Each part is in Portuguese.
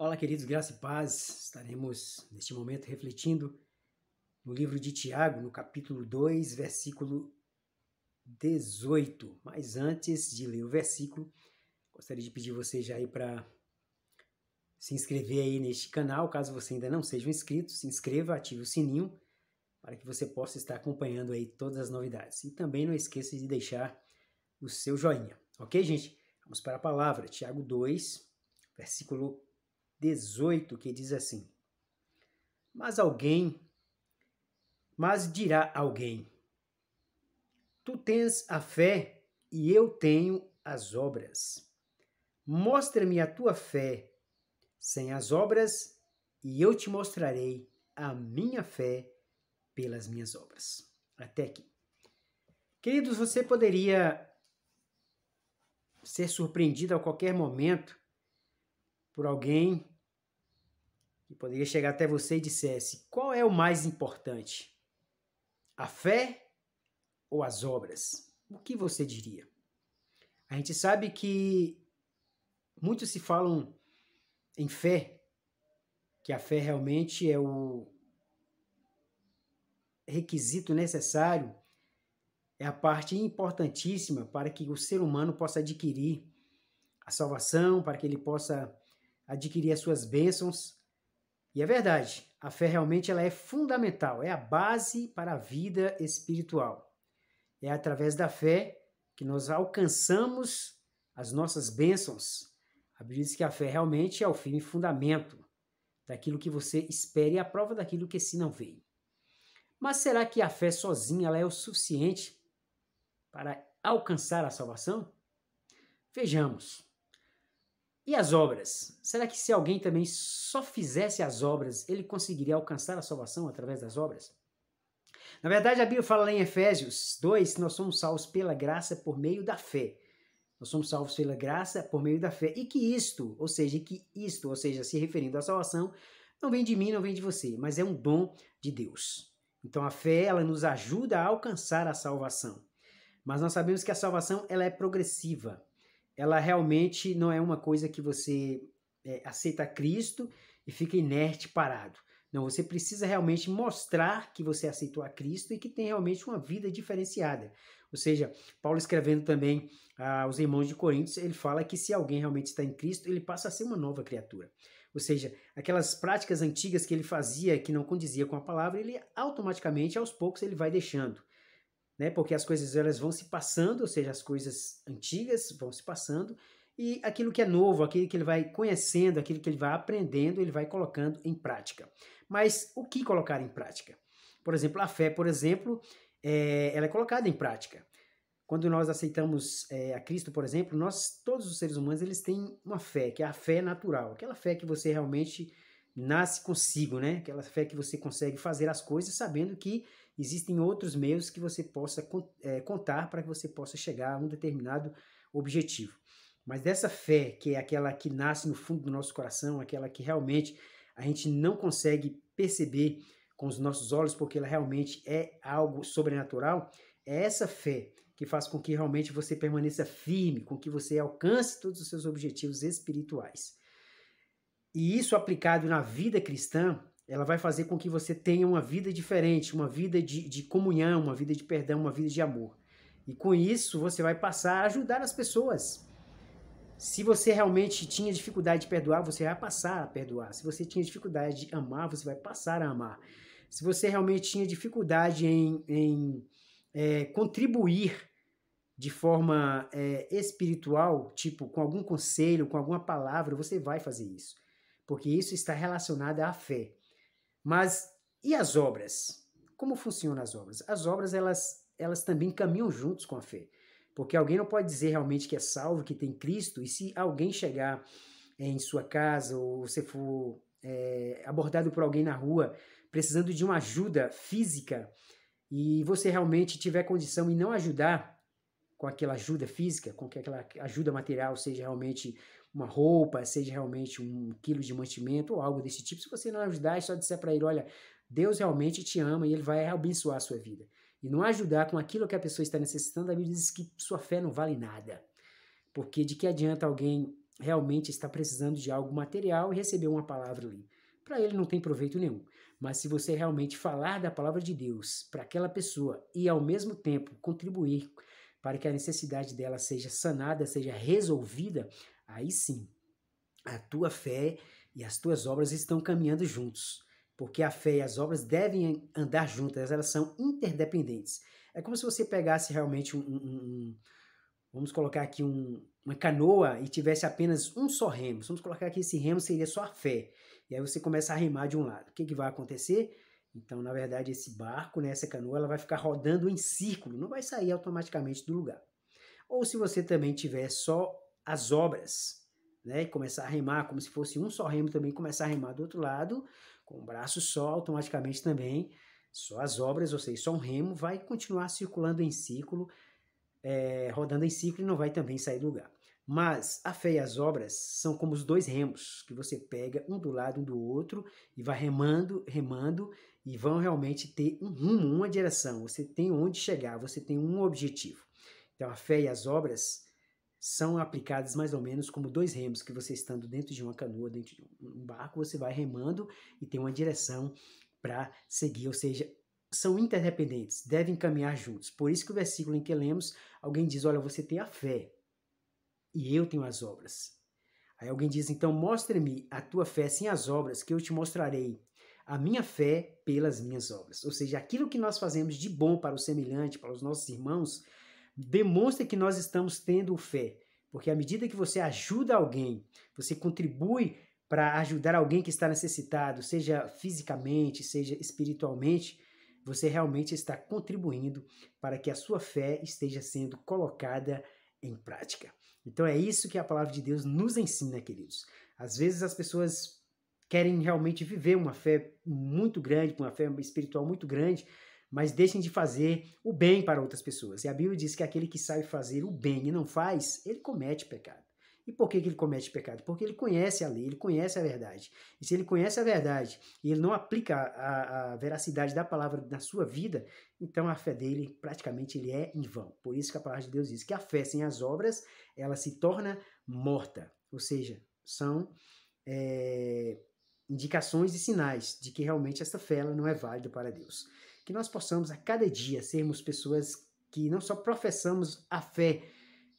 Olá, queridos, graça e paz. Estaremos neste momento refletindo no livro de Tiago, no capítulo 2, versículo 18. Mas antes de ler o versículo, gostaria de pedir você já aí para se inscrever aí neste canal, caso você ainda não seja um inscrito, se inscreva, ative o sininho para que você possa estar acompanhando aí todas as novidades. E também não esqueça de deixar o seu joinha. OK, gente? Vamos para a palavra, Tiago 2, versículo 18, que diz assim: Mas alguém, mas dirá alguém: Tu tens a fé e eu tenho as obras. Mostra-me a tua fé sem as obras, e eu te mostrarei a minha fé pelas minhas obras. Até aqui. Queridos, você poderia ser surpreendido a qualquer momento por alguém que poderia chegar até você e dissesse: qual é o mais importante? A fé ou as obras? O que você diria? A gente sabe que muitos se falam em fé, que a fé realmente é o requisito necessário, é a parte importantíssima para que o ser humano possa adquirir a salvação, para que ele possa adquirir as suas bênçãos. E é verdade, a fé realmente ela é fundamental, é a base para a vida espiritual. É através da fé que nós alcançamos as nossas bênçãos. A Bíblia diz que a fé realmente é o firme fundamento daquilo que você espera e a prova daquilo que se não veio. Mas será que a fé sozinha ela é o suficiente para alcançar a salvação? Vejamos. E as obras? Será que se alguém também só fizesse as obras, ele conseguiria alcançar a salvação através das obras? Na verdade, a Bíblia fala lá em Efésios 2, nós somos salvos pela graça por meio da fé. Nós somos salvos pela graça por meio da fé. E que isto, ou seja, que isto, ou seja, se referindo à salvação, não vem de mim, não vem de você, mas é um dom de Deus. Então a fé, ela nos ajuda a alcançar a salvação. Mas nós sabemos que a salvação ela é progressiva ela realmente não é uma coisa que você é, aceita Cristo e fica inerte, parado. Não, você precisa realmente mostrar que você aceitou a Cristo e que tem realmente uma vida diferenciada. Ou seja, Paulo escrevendo também ah, aos irmãos de Coríntios, ele fala que se alguém realmente está em Cristo, ele passa a ser uma nova criatura. Ou seja, aquelas práticas antigas que ele fazia que não condizia com a palavra, ele automaticamente, aos poucos, ele vai deixando né? Porque as coisas elas vão se passando, ou seja, as coisas antigas vão se passando e aquilo que é novo, aquilo que ele vai conhecendo, aquilo que ele vai aprendendo, ele vai colocando em prática. Mas o que colocar em prática? Por exemplo, a fé, por exemplo, é, ela é colocada em prática. Quando nós aceitamos é, a Cristo, por exemplo, nós todos os seres humanos eles têm uma fé, que é a fé natural, aquela fé que você realmente nasce consigo, né? Aquela fé que você consegue fazer as coisas sabendo que existem outros meios que você possa é, contar para que você possa chegar a um determinado objetivo. Mas dessa fé, que é aquela que nasce no fundo do nosso coração, aquela que realmente a gente não consegue perceber com os nossos olhos, porque ela realmente é algo sobrenatural, é essa fé que faz com que realmente você permaneça firme, com que você alcance todos os seus objetivos espirituais. E isso aplicado na vida cristã, ela vai fazer com que você tenha uma vida diferente, uma vida de, de comunhão, uma vida de perdão, uma vida de amor. E com isso você vai passar a ajudar as pessoas. Se você realmente tinha dificuldade de perdoar, você vai passar a perdoar. Se você tinha dificuldade de amar, você vai passar a amar. Se você realmente tinha dificuldade em, em é, contribuir de forma é, espiritual, tipo com algum conselho, com alguma palavra, você vai fazer isso porque isso está relacionado à fé. Mas e as obras? Como funcionam as obras? As obras elas elas também caminham juntos com a fé. Porque alguém não pode dizer realmente que é salvo, que tem Cristo, e se alguém chegar é, em sua casa ou você for é, abordado por alguém na rua precisando de uma ajuda física e você realmente tiver condição e não ajudar com aquela ajuda física, com aquela ajuda material seja realmente uma roupa, seja realmente um quilo de mantimento ou algo desse tipo. Se você não ajudar e só disser para ele, olha, Deus realmente te ama e ele vai abençoar a sua vida. E não ajudar com aquilo que a pessoa está necessitando, a Bíblia diz que sua fé não vale nada. Porque de que adianta alguém realmente estar precisando de algo material e receber uma palavra ali? Para ele não tem proveito nenhum. Mas se você realmente falar da palavra de Deus para aquela pessoa e ao mesmo tempo contribuir para que a necessidade dela seja sanada, seja resolvida, Aí sim, a tua fé e as tuas obras estão caminhando juntos, porque a fé e as obras devem andar juntas, elas são interdependentes. É como se você pegasse realmente um, um, um vamos colocar aqui um, uma canoa e tivesse apenas um só remo. Vamos colocar aqui esse remo seria só a fé. E aí você começa a remar de um lado. O que, que vai acontecer? Então, na verdade, esse barco, né, essa canoa, ela vai ficar rodando em círculo, não vai sair automaticamente do lugar. Ou se você também tiver só as obras, né? E começar a remar como se fosse um só remo também, começar a remar do outro lado, com o braço só, automaticamente também, só as obras, ou seja, só um remo vai continuar circulando em ciclo, é, rodando em ciclo e não vai também sair do lugar. Mas a fé e as obras são como os dois remos que você pega um do lado um do outro e vai remando, remando e vão realmente ter um rumo, uma direção. Você tem onde chegar, você tem um objetivo. Então a fé e as obras são aplicadas mais ou menos como dois remos que você estando dentro de uma canoa, dentro de um barco, você vai remando e tem uma direção para seguir, ou seja, são interdependentes, devem caminhar juntos. Por isso que o versículo em que lemos, alguém diz: "Olha, você tem a fé e eu tenho as obras". Aí alguém diz: "Então mostre-me a tua fé sem as obras, que eu te mostrarei a minha fé pelas minhas obras". Ou seja, aquilo que nós fazemos de bom para o semelhante, para os nossos irmãos, demonstra que nós estamos tendo fé. Porque à medida que você ajuda alguém, você contribui para ajudar alguém que está necessitado, seja fisicamente, seja espiritualmente, você realmente está contribuindo para que a sua fé esteja sendo colocada em prática. Então é isso que a palavra de Deus nos ensina, queridos. Às vezes as pessoas querem realmente viver uma fé muito grande, uma fé espiritual muito grande, mas deixem de fazer o bem para outras pessoas. E a Bíblia diz que aquele que sabe fazer o bem e não faz, ele comete pecado. E por que, que ele comete pecado? Porque ele conhece a lei, ele conhece a verdade. E se ele conhece a verdade e ele não aplica a, a, veracidade da palavra na sua vida, então a fé dele praticamente ele é em vão. Por isso que a palavra de Deus diz que a fé sem as obras, ela se torna morta. Ou seja, são é, indicações e sinais de que realmente essa fé ela não é válida para Deus que nós possamos a cada dia sermos pessoas que não só professamos a fé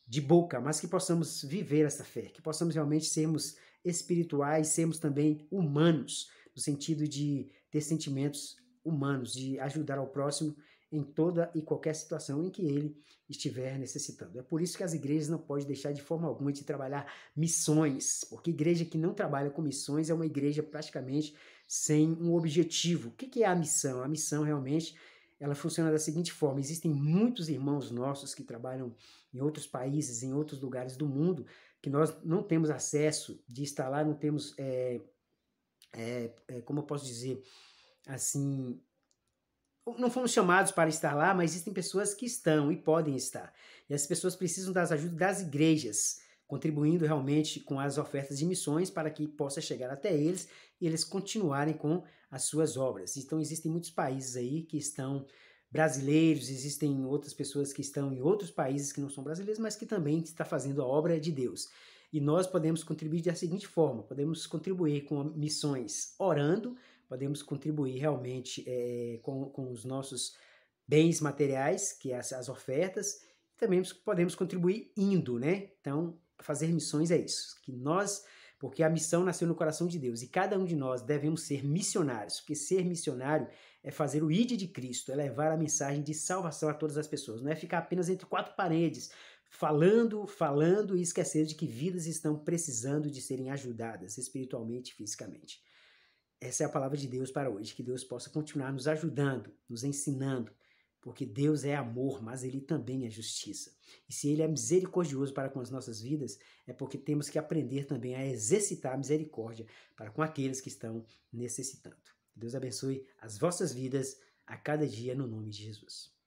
de boca, mas que possamos viver essa fé, que possamos realmente sermos espirituais, sermos também humanos, no sentido de ter sentimentos humanos, de ajudar ao próximo em toda e qualquer situação em que ele estiver necessitando. É por isso que as igrejas não podem deixar de forma alguma de trabalhar missões, porque igreja que não trabalha com missões é uma igreja praticamente sem um objetivo. O que é a missão? A missão realmente ela funciona da seguinte forma: existem muitos irmãos nossos que trabalham em outros países, em outros lugares do mundo, que nós não temos acesso de estar lá, não temos, é, é, é, como eu posso dizer, assim, não fomos chamados para estar lá, mas existem pessoas que estão e podem estar. E as pessoas precisam das ajudas das igrejas contribuindo realmente com as ofertas de missões para que possa chegar até eles e eles continuarem com as suas obras. Então existem muitos países aí que estão brasileiros, existem outras pessoas que estão em outros países que não são brasileiros, mas que também está fazendo a obra de Deus. E nós podemos contribuir da seguinte forma: podemos contribuir com missões orando, podemos contribuir realmente é, com, com os nossos bens materiais, que é as, as ofertas, também podemos contribuir indo, né? Então, fazer missões é isso, que nós, porque a missão nasceu no coração de Deus e cada um de nós devemos ser missionários, porque ser missionário é fazer o id de Cristo, é levar a mensagem de salvação a todas as pessoas, não é ficar apenas entre quatro paredes, falando, falando e esquecer de que vidas estão precisando de serem ajudadas espiritualmente e fisicamente. Essa é a palavra de Deus para hoje, que Deus possa continuar nos ajudando, nos ensinando, porque Deus é amor, mas Ele também é justiça. E se Ele é misericordioso para com as nossas vidas, é porque temos que aprender também a exercitar a misericórdia para com aqueles que estão necessitando. Deus abençoe as vossas vidas a cada dia no nome de Jesus.